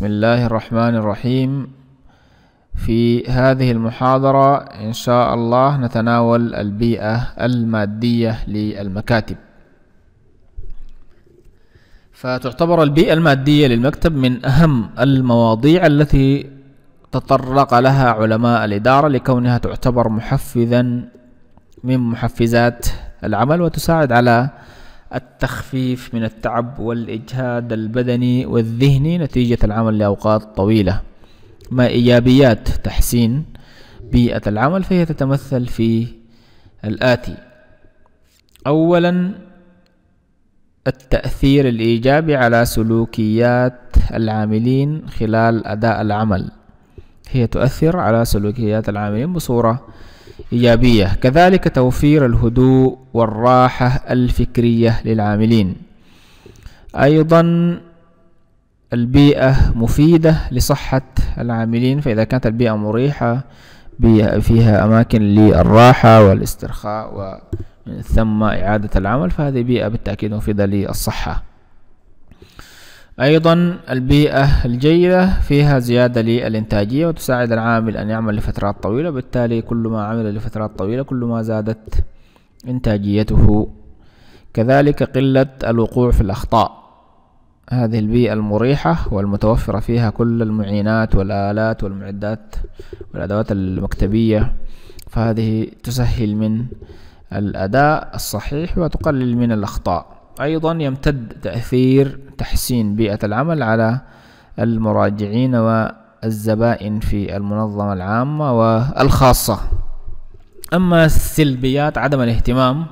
بسم الله الرحمن الرحيم في هذه المحاضرة إن شاء الله نتناول البيئة المادية للمكاتب فتعتبر البيئة المادية للمكتب من أهم المواضيع التي تطرق لها علماء الإدارة لكونها تعتبر محفزا من محفزات العمل وتساعد على التخفيف من التعب والإجهاد البدني والذهني نتيجة العمل لأوقات طويلة ما إيجابيات تحسين بيئة العمل فهي تتمثل في الآتي أولا التأثير الإيجابي على سلوكيات العاملين خلال أداء العمل هي تؤثر على سلوكيات العاملين بصورة إيجابية كذلك توفير الهدوء والراحة الفكرية للعاملين أيضا البيئة مفيدة لصحة العاملين فإذا كانت البيئة مريحة فيها أماكن للراحة والاسترخاء ومن ثم إعادة العمل فهذه بيئة بالتأكيد مفيدة للصحة أيضا البيئة الجيدة فيها زيادة للإنتاجية وتساعد العامل أن يعمل لفترات طويلة بالتالي كل ما عمل لفترات طويلة كل ما زادت إنتاجيته كذلك قلة الوقوع في الأخطاء هذه البيئة المريحة والمتوفرة فيها كل المعينات والآلات والمعدات والأدوات المكتبية فهذه تسهل من الأداء الصحيح وتقلل من الأخطاء أيضا يمتد تأثير تحسين بيئة العمل على المراجعين والزبائن في المنظمة العامة والخاصة أما السلبيات عدم الاهتمام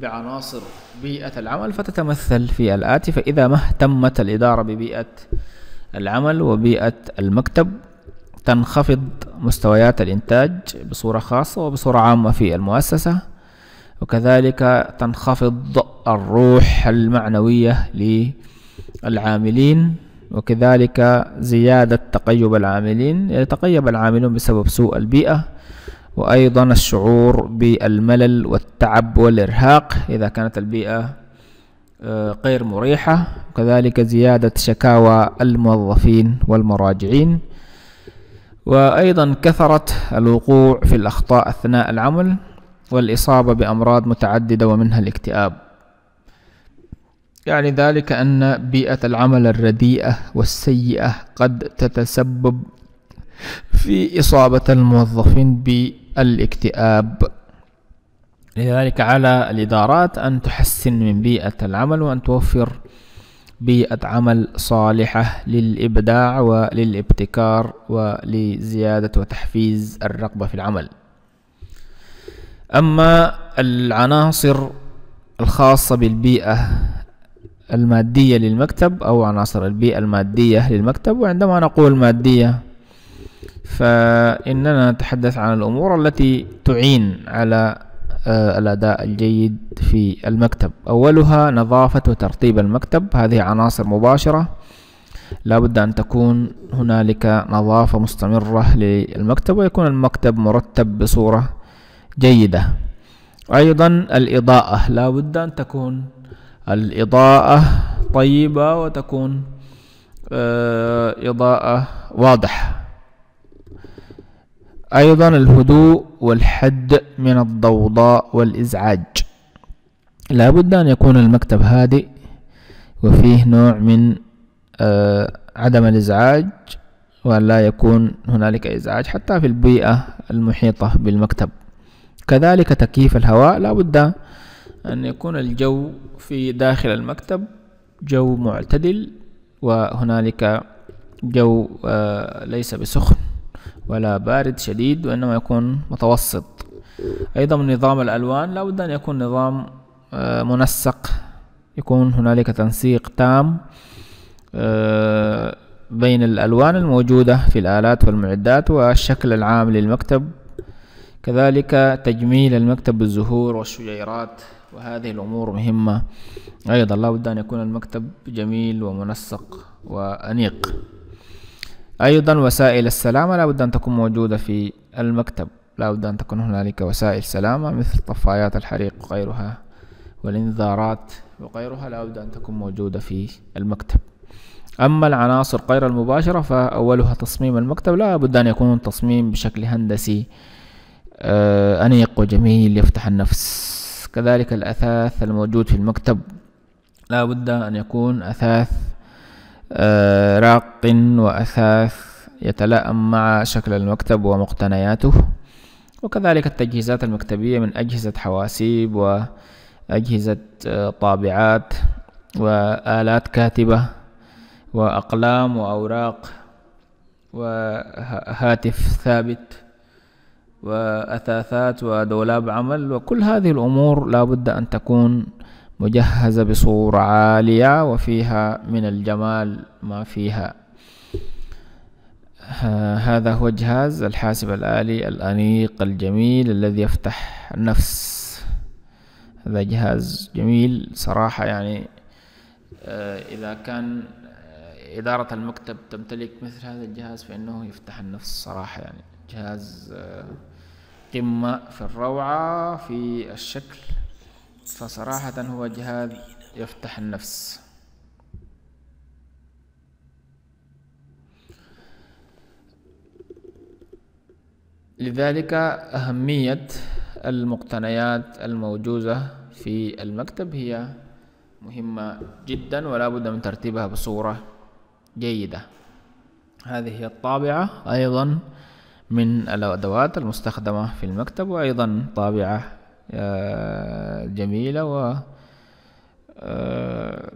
بعناصر بيئة العمل فتتمثل في الآتي فإذا ما اهتمت الإدارة ببيئة العمل وبيئة المكتب تنخفض مستويات الإنتاج بصورة خاصة وبصورة عامة في المؤسسة وكذلك تنخفض الروح المعنوية للعاملين وكذلك زيادة تقيب العاملين يتقيب يعني العاملون بسبب سوء البيئة وأيضا الشعور بالملل والتعب والإرهاق إذا كانت البيئة آه، غير مريحة وكذلك زيادة شكاوى الموظفين والمراجعين وأيضا كثرة الوقوع في الأخطاء أثناء العمل والإصابة بأمراض متعددة ومنها الاكتئاب يعني ذلك أن بيئة العمل الرديئة والسيئة قد تتسبب في إصابة الموظفين بالاكتئاب لذلك على الإدارات أن تحسن من بيئة العمل وأن توفر بيئة عمل صالحة للإبداع وللابتكار ولزيادة وتحفيز الرغبة في العمل أما العناصر الخاصة بالبيئة المادية للمكتب أو عناصر البيئة المادية للمكتب وعندما نقول مادية فإننا نتحدث عن الأمور التي تعين على آه، الأداء الجيد في المكتب أولها نظافة وترتيب المكتب هذه عناصر مباشرة لابد أن تكون هنالك نظافة مستمرة للمكتب ويكون المكتب مرتب بصورة جيدة أيضا الإضاءة لا بد أن تكون الإضاءة طيبة وتكون آه، إضاءة واضحة أيضا الهدوء والحد من الضوضاء والإزعاج لا بد أن يكون المكتب هادئ وفيه نوع من آه، عدم الإزعاج ولا يكون هنالك إزعاج حتى في البيئة المحيطة بالمكتب كذلك تكييف الهواء لابد أن يكون الجو في داخل المكتب جو معتدل وهنالك جو آه، ليس بسخن ولا بارد شديد وإنما يكون متوسط أيضا نظام الألوان لابد أن يكون نظام آه، منسق يكون هنالك تنسيق تام آه، بين الألوان الموجودة في الآلات والمعدات والشكل العام للمكتب كذلك تجميل المكتب بالزهور والشجيرات وهذه الأمور مهمة أيضا لابد أن يكون المكتب جميل ومنسق وأنيق أيضا وسائل السلامة لابد أن تكون موجودة في المكتب لابد أن تكون هنالك وسائل سلامة مثل طفايات الحريق وغيرها والإنذارات وغيرها لابد أن تكون موجودة في المكتب أما العناصر غير المباشرة فأولها تصميم المكتب لا بد أن يكون تصميم بشكل هندسي آه، أنيق وجميل يفتح النفس كذلك الأثاث الموجود في المكتب لا بد أن يكون أثاث آه، راق وأثاث يتلائم مع شكل المكتب ومقتنياته وكذلك التجهيزات المكتبية من أجهزة حواسيب وأجهزة آه، طابعات وآلات كاتبة وأقلام وأوراق وهاتف ثابت وأثاثات ودولاب عمل وكل هذه الأمور لابد أن تكون مجهزة بصورة عالية وفيها من الجمال ما فيها هذا هو جهاز الحاسب الآلي الأنيق الجميل الذي يفتح النفس هذا جهاز جميل صراحة يعني آه، إذا كان آه، إدارة المكتب تمتلك مثل هذا الجهاز فإنه يفتح النفس صراحة يعني جهاز آه، قمة في الروعة في الشكل فصراحة هو جهاز يفتح النفس لذلك أهمية المقتنيات الموجودة في المكتب هي مهمة جدا ولا بد من ترتيبها بصورة جيدة هذه هي الطابعة أيضا من الأدوات المستخدمة في المكتب وأيضا طابعة آه، جميلة و آه،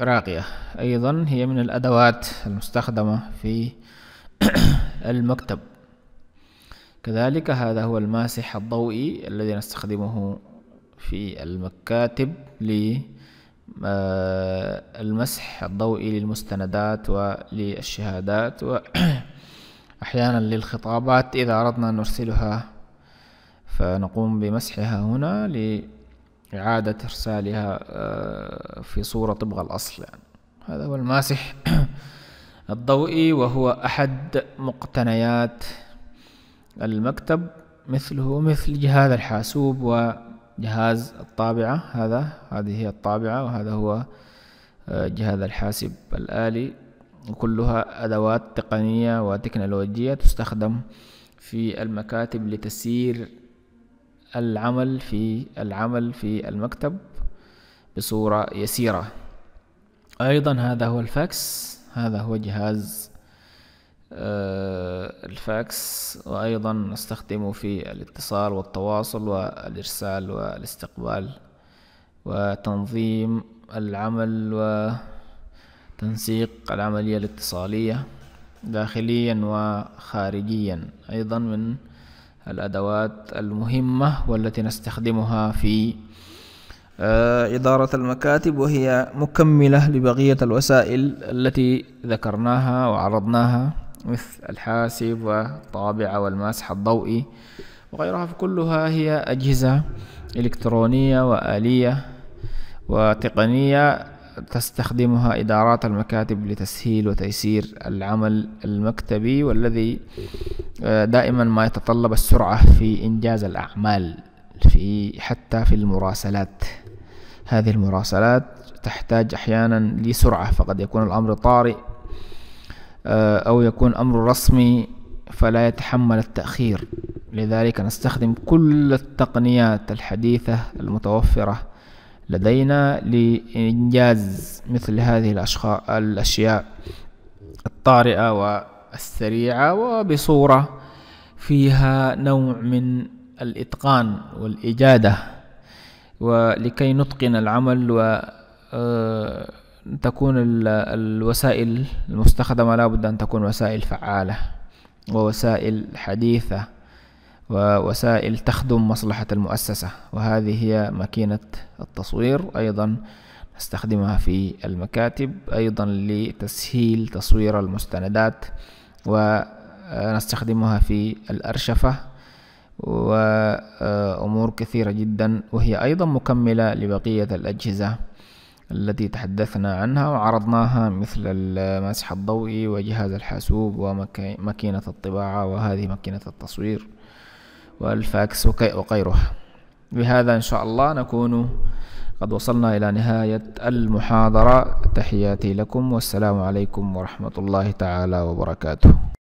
راقية أيضا هي من الأدوات المستخدمة في المكتب كذلك هذا هو الماسح الضوئي الذي نستخدمه في المكاتب للمسح آه، الضوئي للمستندات وللشهادات أحيانا للخطابات إذا أردنا أن نرسلها فنقوم بمسحها هنا لإعادة إرسالها آه، في صورة طبق الأصل يعني هذا هو الماسح الضوئي وهو أحد مقتنيات المكتب مثله مثل جهاز الحاسوب وجهاز الطابعة هذا هذه هي الطابعة وهذا هو آه، جهاز الحاسب الآلي وكلها أدوات تقنية وتكنولوجية تستخدم في المكاتب لتسيير العمل في العمل في المكتب بصورة يسيرة أيضا هذا هو الفاكس هذا هو جهاز آه، الفاكس وأيضا نستخدمه في الاتصال والتواصل والإرسال والاستقبال وتنظيم العمل و تنسيق العملية الاتصالية داخليا وخارجيا أيضا من الأدوات المهمة والتي نستخدمها في آه، إدارة المكاتب وهي مكملة لبقية الوسائل التي ذكرناها وعرضناها مثل الحاسب والطابعة والماسح الضوئي وغيرها كلها هي أجهزة إلكترونية وآلية وتقنية تستخدمها إدارات المكاتب لتسهيل وتيسير العمل المكتبي والذي آه، دائما ما يتطلب السرعة في إنجاز الأعمال في حتى في المراسلات هذه المراسلات تحتاج أحيانا لسرعة فقد يكون الأمر طارئ آه، أو يكون أمر رسمي فلا يتحمل التأخير لذلك نستخدم كل التقنيات الحديثة المتوفرة لدينا لإنجاز مثل هذه الأشياء الطارئة والسريعة وبصورة فيها نوع من الإتقان والإجادة ولكي نتقن العمل و آه، تكون الوسائل المستخدمة لابد أن تكون وسائل فعالة ووسائل حديثة ووسائل تخدم مصلحة المؤسسة وهذه هي ماكينة التصوير أيضا نستخدمها في المكاتب أيضا لتسهيل تصوير المستندات ونستخدمها في الأرشفة وأمور كثيرة جدا وهي أيضا مكملة لبقية الأجهزة التي تحدثنا عنها وعرضناها مثل المسح الضوئي وجهاز الحاسوب وماكينة الطباعة وهذه ماكينة التصوير والفاكس وغيرها بهذا إن شاء الله نكون قد وصلنا إلى نهاية المحاضرة تحياتي لكم والسلام عليكم ورحمة الله تعالى وبركاته